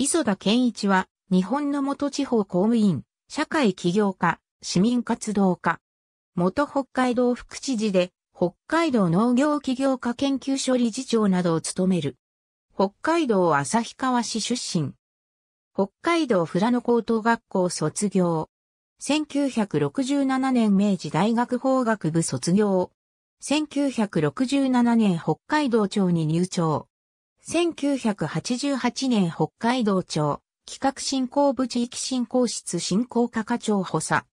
磯田健一は、日本の元地方公務員、社会起業家、市民活動家。元北海道副知事で、北海道農業起業家研究所理事長などを務める。北海道旭川市出身。北海道富良野高等学校卒業。1967年明治大学法学部卒業。1967年北海道庁に入庁。1988年北海道庁、企画振興部地域振興室振興課課長補佐。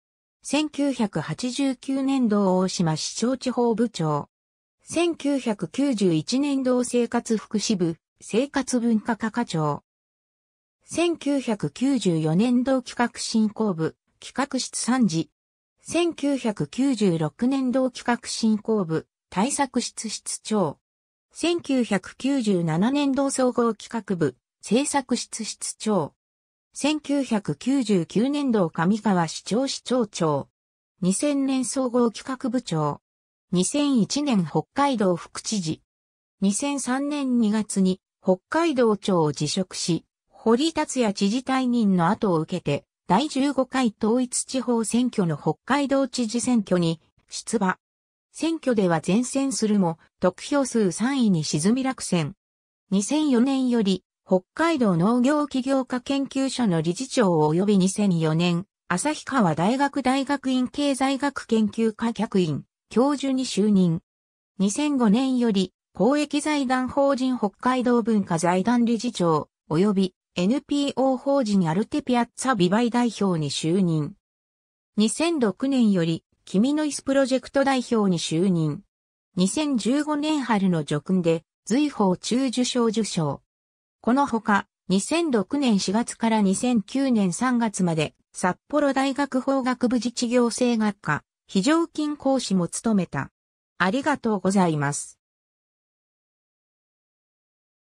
1989年度大島市長地方部長。1991年度生活福祉部、生活文化課課長。1994年度企画振興部、企画室参事。1996年度企画振興部、対策室室長。1997年度総合企画部、制作室室長。1999年度上川市長市長長。2000年総合企画部長。2001年北海道副知事。2003年2月に北海道庁を辞職し、堀達也知事退任の後を受けて、第15回統一地方選挙の北海道知事選挙に出馬。選挙では善戦するも、得票数3位に沈み落選。2004年より、北海道農業企業家研究所の理事長及び2004年、旭川大学大学院経済学研究科客員、教授に就任。2005年より、公益財団法人北海道文化財団理事長、及び NPO 法人アルテピアッツァビバイ代表に就任。2006年より君の椅子プロジェクト代表に就任。2015年春の叙勲で、随法中受賞受賞。このほか、2006年4月から2009年3月まで、札幌大学法学部自治行政学科、非常勤講師も務めた。ありがとうございます。